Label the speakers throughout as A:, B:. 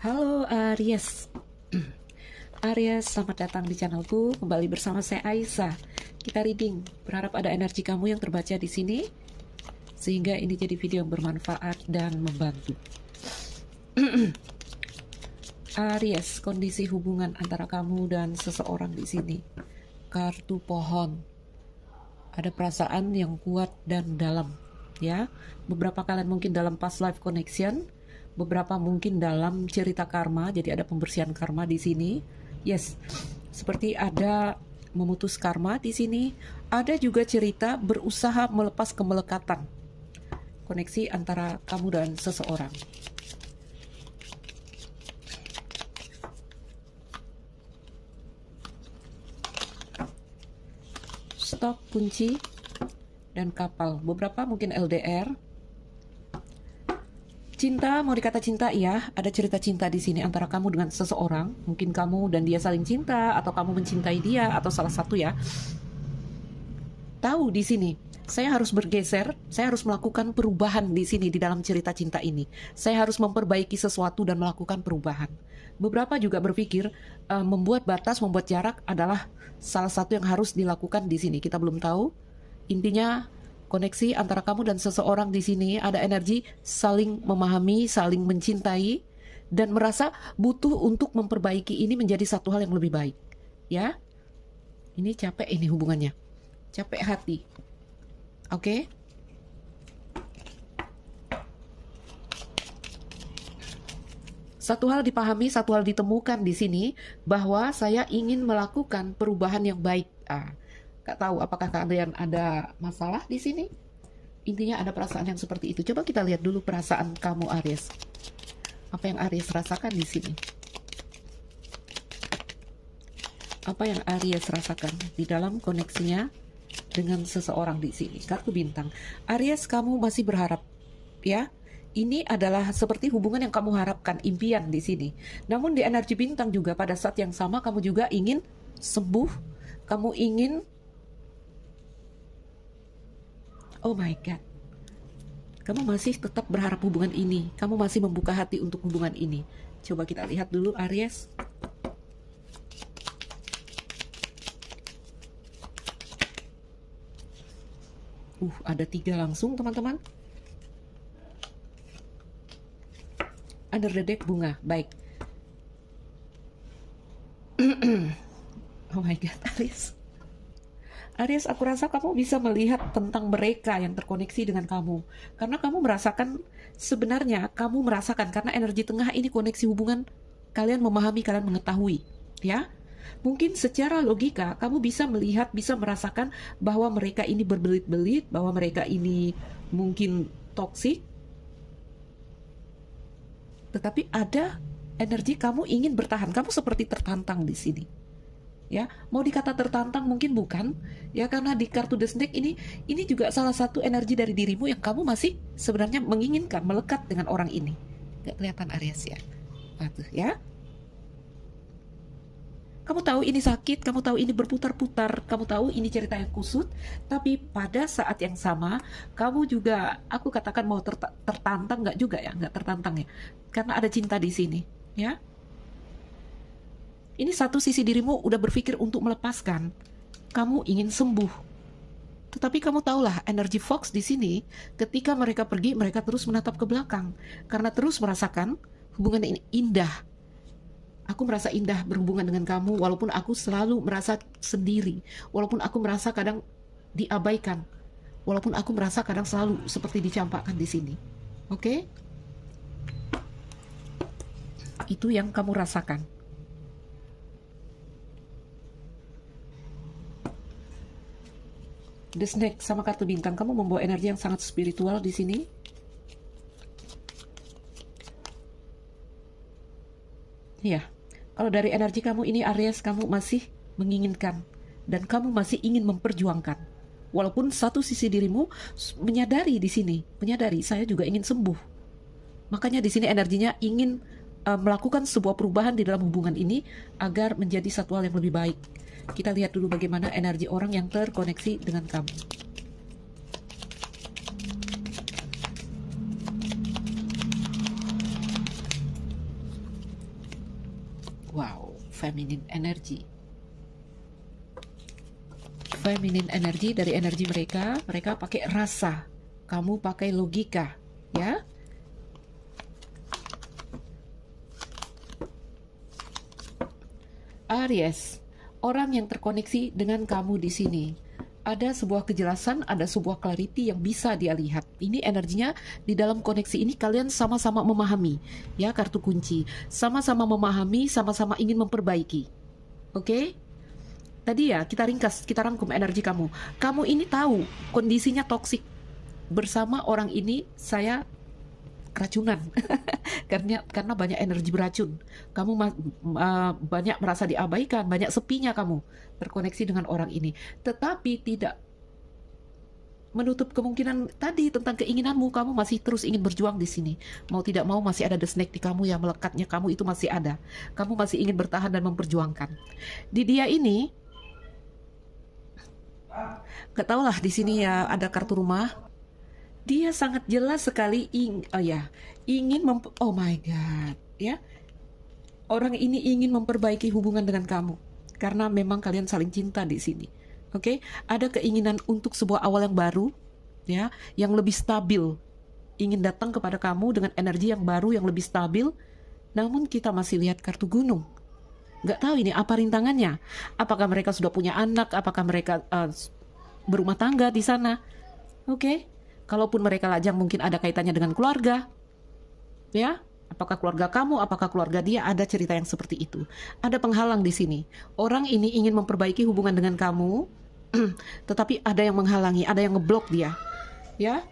A: Halo Aries. Aries, selamat datang di channelku. Kembali bersama saya Aisyah. Kita reading. Berharap ada energi kamu yang terbaca di sini sehingga ini jadi video yang bermanfaat dan membantu. Aries, kondisi hubungan antara kamu dan seseorang di sini. Kartu pohon. Ada perasaan yang kuat dan dalam, ya. Beberapa kalian mungkin dalam past life connection beberapa mungkin dalam cerita karma jadi ada pembersihan karma di sini yes seperti ada memutus karma di sini ada juga cerita berusaha melepas kemelekatan koneksi antara kamu dan seseorang stok kunci dan kapal beberapa mungkin LDR Cinta mau dikata cinta ya, ada cerita cinta di sini antara kamu dengan seseorang. Mungkin kamu dan dia saling cinta atau kamu mencintai dia atau salah satu ya. Tahu di sini, saya harus bergeser, saya harus melakukan perubahan di sini di dalam cerita cinta ini. Saya harus memperbaiki sesuatu dan melakukan perubahan. Beberapa juga berpikir uh, membuat batas, membuat jarak adalah salah satu yang harus dilakukan di sini. Kita belum tahu. Intinya koneksi antara kamu dan seseorang di sini ada energi saling memahami, saling mencintai dan merasa butuh untuk memperbaiki ini menjadi satu hal yang lebih baik. Ya. Ini capek ini hubungannya. Capek hati. Oke? Okay? Satu hal dipahami, satu hal ditemukan di sini bahwa saya ingin melakukan perubahan yang baik. Ah, nggak tahu apakah kalian ada masalah di sini? Intinya ada perasaan yang seperti itu. Coba kita lihat dulu perasaan kamu Aries. Apa yang Aries rasakan di sini? Apa yang Aries rasakan di dalam koneksinya dengan seseorang di sini? Kartu bintang. Aries kamu masih berharap ya ini adalah seperti hubungan yang kamu harapkan, impian di sini. Namun di energi bintang juga pada saat yang sama kamu juga ingin sembuh, kamu ingin oh my god kamu masih tetap berharap hubungan ini kamu masih membuka hati untuk hubungan ini coba kita lihat dulu Aries Uh, ada tiga langsung teman-teman. Ada redek deck bunga, baik. oh my god, Aries. Aries, aku rasa kamu bisa melihat tentang mereka yang terkoneksi dengan kamu. Karena kamu merasakan, sebenarnya kamu merasakan, karena energi tengah ini koneksi hubungan, kalian memahami, kalian mengetahui. Ya, mungkin secara logika kamu bisa melihat, bisa merasakan bahwa mereka ini berbelit-belit, bahwa mereka ini mungkin toksik. Tetapi ada energi kamu ingin bertahan. Kamu seperti tertantang di sini ya mau dikata tertantang mungkin bukan ya karena di kartu the snake ini ini juga salah satu energi dari dirimu yang kamu masih sebenarnya menginginkan melekat dengan orang ini nggak kelihatan Aries ya Patuh ya kamu tahu ini sakit, kamu tahu ini berputar-putar, kamu tahu ini cerita yang kusut, tapi pada saat yang sama, kamu juga, aku katakan mau tertantang nggak juga ya, nggak tertantang ya, karena ada cinta di sini, ya ini satu sisi dirimu udah berpikir untuk melepaskan. Kamu ingin sembuh. Tetapi kamu tahulah energi Fox di sini ketika mereka pergi mereka terus menatap ke belakang karena terus merasakan hubungan ini indah. Aku merasa indah berhubungan dengan kamu walaupun aku selalu merasa sendiri, walaupun aku merasa kadang diabaikan, walaupun aku merasa kadang selalu seperti dicampakkan di sini. Oke? Okay? Itu yang kamu rasakan. The Snake sama kartu bintang kamu membawa energi yang sangat spiritual di sini. Iya. Kalau dari energi kamu ini Aries kamu masih menginginkan dan kamu masih ingin memperjuangkan. Walaupun satu sisi dirimu menyadari di sini, menyadari saya juga ingin sembuh. Makanya di sini energinya ingin uh, melakukan sebuah perubahan di dalam hubungan ini agar menjadi satu hal yang lebih baik. Kita lihat dulu bagaimana energi orang yang terkoneksi dengan kamu. Wow, feminine energy. Feminine energy dari energi mereka, mereka pakai rasa. Kamu pakai logika, ya. Aries orang yang terkoneksi dengan kamu di sini. Ada sebuah kejelasan, ada sebuah clarity yang bisa dia lihat. Ini energinya di dalam koneksi ini kalian sama-sama memahami, ya kartu kunci. Sama-sama memahami, sama-sama ingin memperbaiki. Oke? Okay? Tadi ya kita ringkas, kita rangkum energi kamu. Kamu ini tahu kondisinya toksik. Bersama orang ini saya keracunan karena karena banyak energi beracun kamu uh, banyak merasa diabaikan banyak sepinya kamu terkoneksi dengan orang ini tetapi tidak menutup kemungkinan tadi tentang keinginanmu kamu masih terus ingin berjuang di sini mau tidak mau masih ada the snake di kamu yang melekatnya kamu itu masih ada kamu masih ingin bertahan dan memperjuangkan di dia ini nggak lah di sini ya ada kartu rumah dia sangat jelas sekali ing oh ya ingin mem oh my god ya orang ini ingin memperbaiki hubungan dengan kamu karena memang kalian saling cinta di sini oke okay? ada keinginan untuk sebuah awal yang baru ya yang lebih stabil ingin datang kepada kamu dengan energi yang baru yang lebih stabil namun kita masih lihat kartu gunung nggak tahu ini apa rintangannya apakah mereka sudah punya anak apakah mereka uh, berumah tangga di sana oke okay? kalaupun mereka lajang mungkin ada kaitannya dengan keluarga. Ya, apakah keluarga kamu, apakah keluarga dia ada cerita yang seperti itu. Ada penghalang di sini. Orang ini ingin memperbaiki hubungan dengan kamu, tetapi ada yang menghalangi, ada yang ngeblok dia. Ya.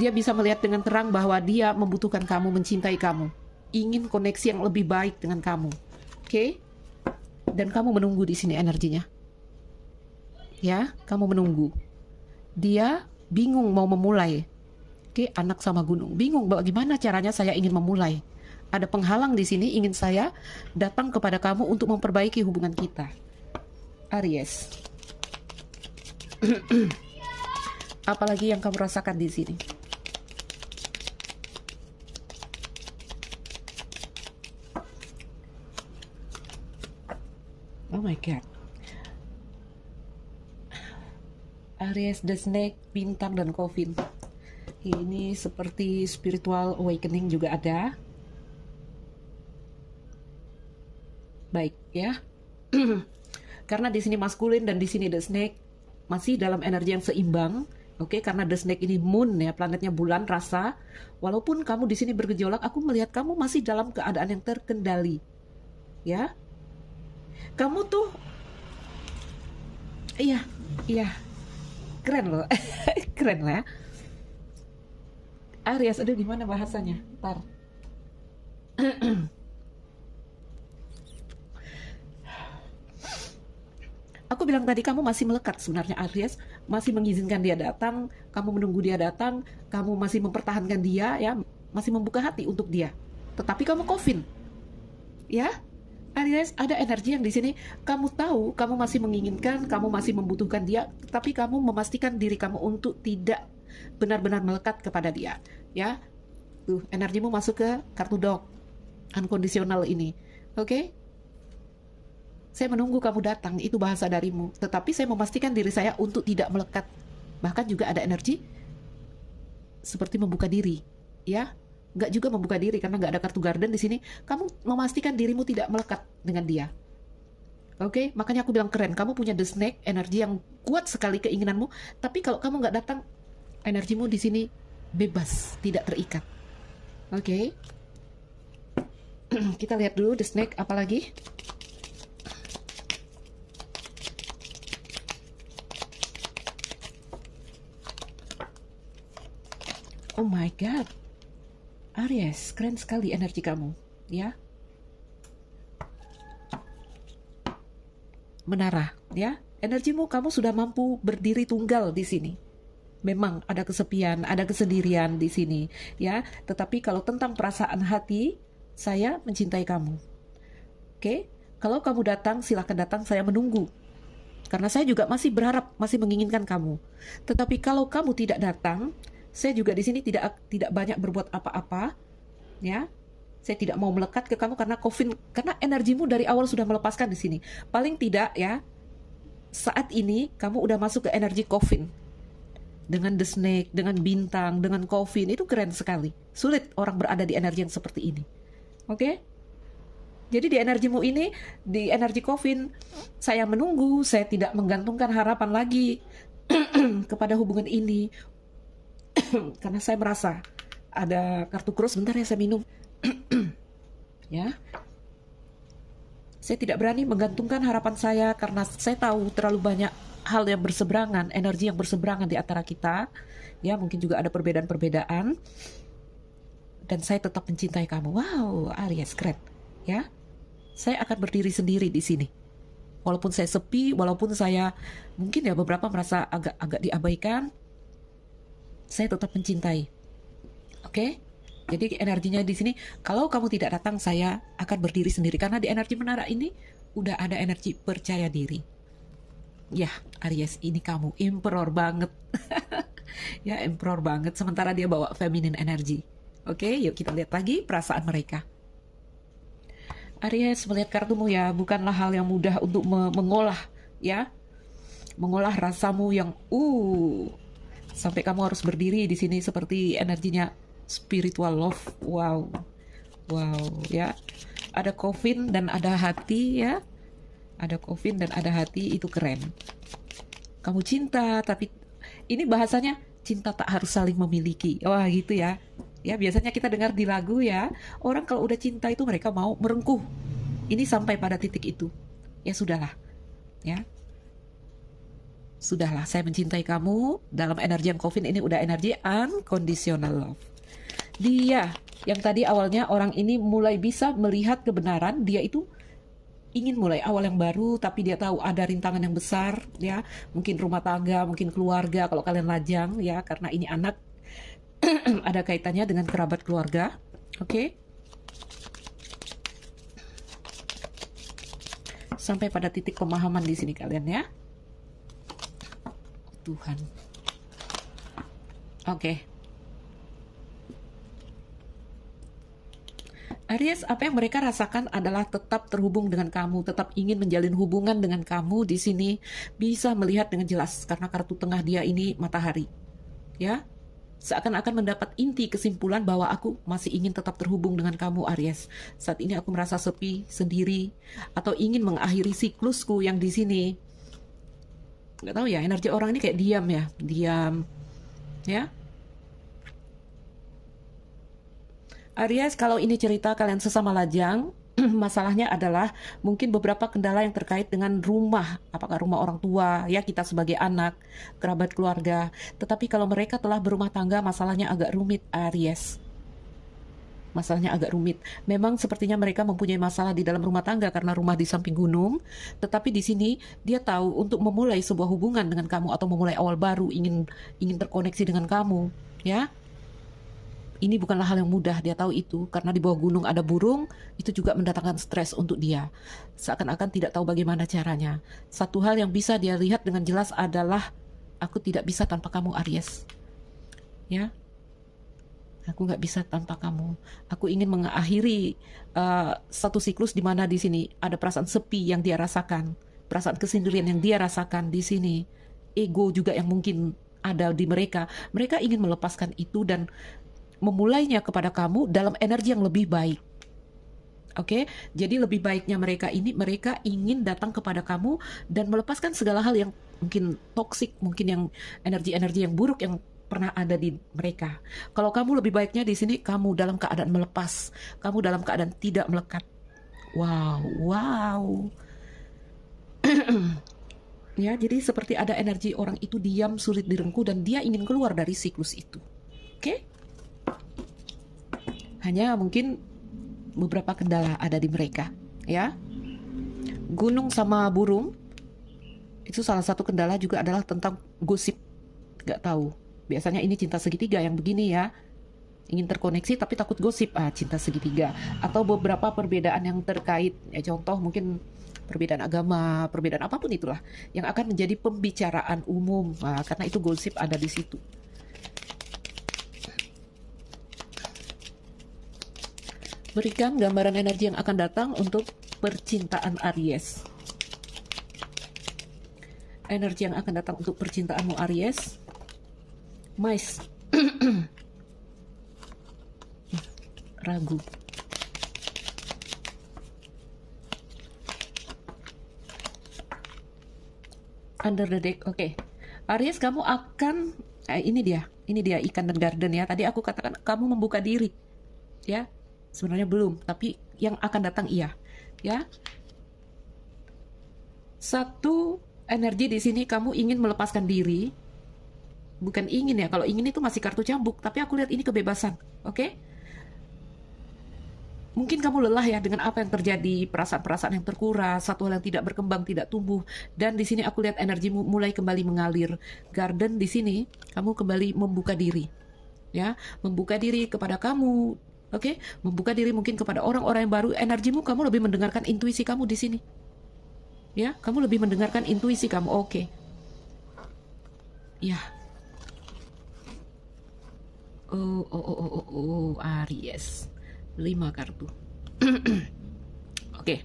A: Dia bisa melihat dengan terang bahwa dia membutuhkan kamu, mencintai kamu, ingin koneksi yang lebih baik dengan kamu. Oke? Okay? Dan kamu menunggu di sini energinya. Ya, kamu menunggu. Dia bingung mau memulai. Oke, anak sama gunung, bingung bagaimana caranya saya ingin memulai. Ada penghalang di sini ingin saya datang kepada kamu untuk memperbaiki hubungan kita. Aries. Apalagi yang kamu rasakan di sini? Oh my god. Aries the Snake, Bintang dan Coffin. Ini seperti spiritual awakening juga ada. Baik ya. Karena di sini maskulin dan di sini the Snake masih dalam energi yang seimbang. Oke, okay, karena the snake ini moon ya, planetnya bulan rasa. Walaupun kamu di sini bergejolak, aku melihat kamu masih dalam keadaan yang terkendali. Ya. Kamu tuh Iya, iya keren loh keren lah Aries aduh gimana bahasanya ntar aku bilang tadi kamu masih melekat sebenarnya Aries masih mengizinkan dia datang kamu menunggu dia datang kamu masih mempertahankan dia ya masih membuka hati untuk dia tetapi kamu covid ya alias ada energi yang di sini kamu tahu kamu masih menginginkan kamu masih membutuhkan dia tapi kamu memastikan diri kamu untuk tidak benar-benar melekat kepada dia ya tuh energimu masuk ke kartu dog unconditional ini oke okay? saya menunggu kamu datang itu bahasa darimu tetapi saya memastikan diri saya untuk tidak melekat bahkan juga ada energi seperti membuka diri ya nggak juga membuka diri karena nggak ada kartu garden di sini, kamu memastikan dirimu tidak melekat dengan dia. Oke, okay? makanya aku bilang keren. Kamu punya the snake, energi yang kuat sekali keinginanmu. Tapi kalau kamu nggak datang, energimu di sini bebas, tidak terikat. Oke, okay? kita lihat dulu the snake apalagi. Oh my god. Aries, keren sekali energi kamu, ya. Menara, ya. Energimu kamu sudah mampu berdiri tunggal di sini. Memang ada kesepian, ada kesendirian di sini, ya. Tetapi kalau tentang perasaan hati, saya mencintai kamu. Oke, kalau kamu datang, silahkan datang. Saya menunggu, karena saya juga masih berharap, masih menginginkan kamu. Tetapi kalau kamu tidak datang, saya juga di sini tidak tidak banyak berbuat apa-apa, ya. Saya tidak mau melekat ke kamu karena COVID, karena energimu dari awal sudah melepaskan di sini. Paling tidak ya, saat ini kamu udah masuk ke energi COVID dengan the snake, dengan bintang, dengan COVID itu keren sekali. Sulit orang berada di energi yang seperti ini. Oke? Okay? Jadi di energimu ini, di energi kofin, saya menunggu, saya tidak menggantungkan harapan lagi kepada hubungan ini. karena saya merasa ada kartu kru sebentar ya saya minum ya saya tidak berani menggantungkan harapan saya karena saya tahu terlalu banyak hal yang berseberangan energi yang berseberangan di antara kita ya mungkin juga ada perbedaan-perbedaan dan saya tetap mencintai kamu wow Aries keren ya saya akan berdiri sendiri di sini walaupun saya sepi walaupun saya mungkin ya beberapa merasa agak agak diabaikan saya tetap mencintai. Oke? Okay? Jadi energinya di sini, kalau kamu tidak datang, saya akan berdiri sendiri karena di energi menara ini udah ada energi percaya diri. Ya, Aries ini kamu emperor banget. ya, emperor banget sementara dia bawa feminine energy. Oke, okay, yuk kita lihat lagi perasaan mereka. Aries melihat kartumu ya, bukanlah hal yang mudah untuk me mengolah ya. Mengolah rasamu yang uh sampai kamu harus berdiri di sini seperti energinya spiritual love wow wow ya ada coffin dan ada hati ya ada coffin dan ada hati itu keren kamu cinta tapi ini bahasanya cinta tak harus saling memiliki wah gitu ya ya biasanya kita dengar di lagu ya orang kalau udah cinta itu mereka mau merengkuh ini sampai pada titik itu ya sudahlah ya sudahlah saya mencintai kamu dalam energi yang COVID ini udah energi unconditional love. Dia yang tadi awalnya orang ini mulai bisa melihat kebenaran, dia itu ingin mulai awal yang baru tapi dia tahu ada rintangan yang besar ya, mungkin rumah tangga, mungkin keluarga kalau kalian lajang ya karena ini anak ada kaitannya dengan kerabat keluarga. Oke. Okay? Sampai pada titik pemahaman di sini kalian ya. Tuhan. Oke. Okay. Aries, apa yang mereka rasakan adalah tetap terhubung dengan kamu, tetap ingin menjalin hubungan dengan kamu di sini, bisa melihat dengan jelas karena kartu tengah dia ini matahari. Ya, seakan-akan mendapat inti kesimpulan bahwa aku masih ingin tetap terhubung dengan kamu Aries. Saat ini aku merasa sepi, sendiri, atau ingin mengakhiri siklusku yang di sini nggak tahu ya energi orang ini kayak diam ya diam ya Aries, kalau ini cerita kalian sesama lajang, masalahnya adalah mungkin beberapa kendala yang terkait dengan rumah, apakah rumah orang tua, ya kita sebagai anak, kerabat keluarga. Tetapi kalau mereka telah berumah tangga, masalahnya agak rumit, Aries masalahnya agak rumit. Memang sepertinya mereka mempunyai masalah di dalam rumah tangga karena rumah di samping gunung, tetapi di sini dia tahu untuk memulai sebuah hubungan dengan kamu atau memulai awal baru ingin ingin terkoneksi dengan kamu, ya. Ini bukanlah hal yang mudah, dia tahu itu karena di bawah gunung ada burung, itu juga mendatangkan stres untuk dia. Seakan-akan tidak tahu bagaimana caranya. Satu hal yang bisa dia lihat dengan jelas adalah aku tidak bisa tanpa kamu Aries. Ya, Aku nggak bisa tanpa kamu. Aku ingin mengakhiri uh, satu siklus di mana di sini ada perasaan sepi yang dia rasakan, perasaan kesendirian yang dia rasakan di sini, ego juga yang mungkin ada di mereka. Mereka ingin melepaskan itu dan memulainya kepada kamu dalam energi yang lebih baik. Oke, okay? jadi lebih baiknya mereka ini mereka ingin datang kepada kamu dan melepaskan segala hal yang mungkin toksik, mungkin yang energi-energi yang buruk yang pernah ada di mereka. Kalau kamu lebih baiknya di sini kamu dalam keadaan melepas, kamu dalam keadaan tidak melekat. Wow, wow. ya, jadi seperti ada energi orang itu diam, sulit direngku dan dia ingin keluar dari siklus itu. Oke? Okay? Hanya mungkin beberapa kendala ada di mereka, ya. Gunung sama burung itu salah satu kendala juga adalah tentang gosip. Gak tahu Biasanya ini cinta segitiga yang begini ya. Ingin terkoneksi tapi takut gosip. Ah, cinta segitiga. Atau beberapa perbedaan yang terkait. Ya, contoh mungkin perbedaan agama, perbedaan apapun itulah. Yang akan menjadi pembicaraan umum. ah, karena itu gosip ada di situ. Berikan gambaran energi yang akan datang untuk percintaan Aries energi yang akan datang untuk percintaanmu Aries mais ragu under the deck oke okay. Aries kamu akan eh, ini dia ini dia ikan dan garden ya tadi aku katakan kamu membuka diri ya sebenarnya belum tapi yang akan datang iya ya satu energi di sini kamu ingin melepaskan diri bukan ingin ya kalau ingin itu masih kartu cambuk tapi aku lihat ini kebebasan oke okay? mungkin kamu lelah ya dengan apa yang terjadi perasaan-perasaan yang terkuras satu hal yang tidak berkembang tidak tumbuh dan di sini aku lihat energimu mulai kembali mengalir garden di sini kamu kembali membuka diri ya membuka diri kepada kamu oke okay? membuka diri mungkin kepada orang-orang yang baru energimu kamu lebih mendengarkan intuisi kamu di sini ya kamu lebih mendengarkan intuisi kamu oke okay. ya oh oh oh oh oh, oh Aries 5 kartu oke okay.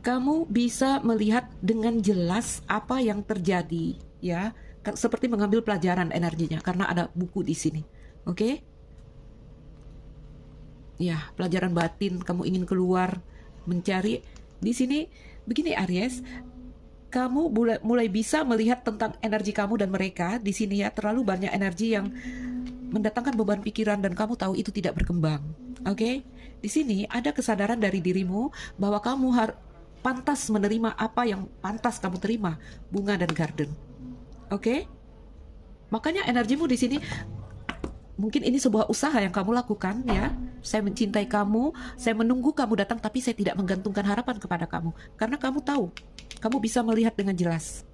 A: kamu bisa melihat dengan jelas apa yang terjadi ya seperti mengambil pelajaran energinya karena ada buku di sini oke okay? ya pelajaran batin kamu ingin keluar mencari di sini begini Aries kamu mulai bisa melihat tentang energi kamu dan mereka di sini ya terlalu banyak energi yang mendatangkan beban pikiran dan kamu tahu itu tidak berkembang. Oke? Okay? Di sini ada kesadaran dari dirimu bahwa kamu harus pantas menerima apa yang pantas kamu terima, bunga dan garden. Oke? Okay? Makanya energimu di sini mungkin ini sebuah usaha yang kamu lakukan ya. Saya mencintai kamu, saya menunggu kamu datang tapi saya tidak menggantungkan harapan kepada kamu karena kamu tahu kamu bisa melihat dengan jelas.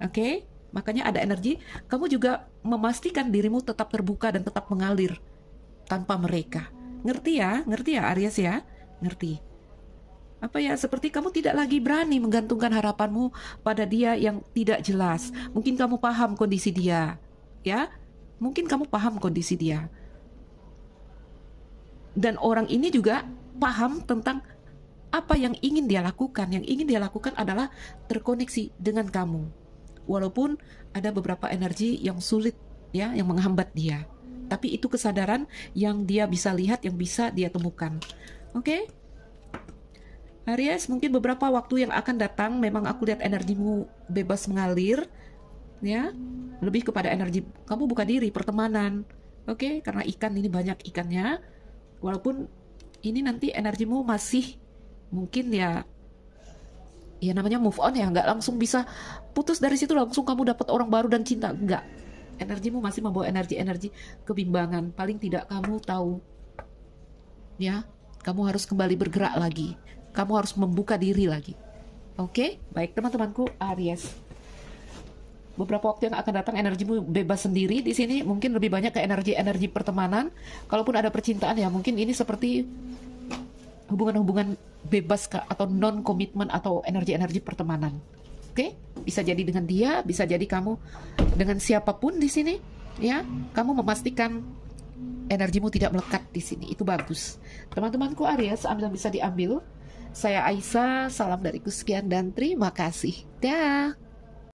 A: Oke? Okay? Makanya ada energi, kamu juga memastikan dirimu tetap terbuka dan tetap mengalir tanpa mereka. Ngerti ya? Ngerti ya Aries ya? Ngerti. Apa ya, seperti kamu tidak lagi berani menggantungkan harapanmu pada dia yang tidak jelas. Mungkin kamu paham kondisi dia, ya? Mungkin kamu paham kondisi dia. Dan orang ini juga paham tentang apa yang ingin dia lakukan. Yang ingin dia lakukan adalah terkoneksi dengan kamu. Walaupun ada beberapa energi yang sulit ya, yang menghambat dia. Tapi itu kesadaran yang dia bisa lihat, yang bisa dia temukan. Oke? Okay? Aries, mungkin beberapa waktu yang akan datang memang aku lihat energimu bebas mengalir ya. Lebih kepada energi kamu buka diri, pertemanan. Oke, okay? karena ikan ini banyak ikannya. Walaupun ini nanti energimu masih mungkin ya ya namanya move on ya nggak langsung bisa putus dari situ langsung kamu dapat orang baru dan cinta nggak energimu masih membawa energi-energi kebimbangan paling tidak kamu tahu ya kamu harus kembali bergerak lagi kamu harus membuka diri lagi oke okay? baik teman-temanku Aries beberapa waktu yang akan datang energimu bebas sendiri di sini mungkin lebih banyak ke energi-energi pertemanan kalaupun ada percintaan ya mungkin ini seperti hubungan-hubungan bebas ke, atau non komitmen atau energi-energi pertemanan. Oke? Okay? Bisa jadi dengan dia, bisa jadi kamu dengan siapapun di sini, ya. Kamu memastikan energimu tidak melekat di sini. Itu bagus. Teman-temanku Aries, ambil bisa diambil. Saya Aisyah, salam dariku sekian dan terima kasih. Dah.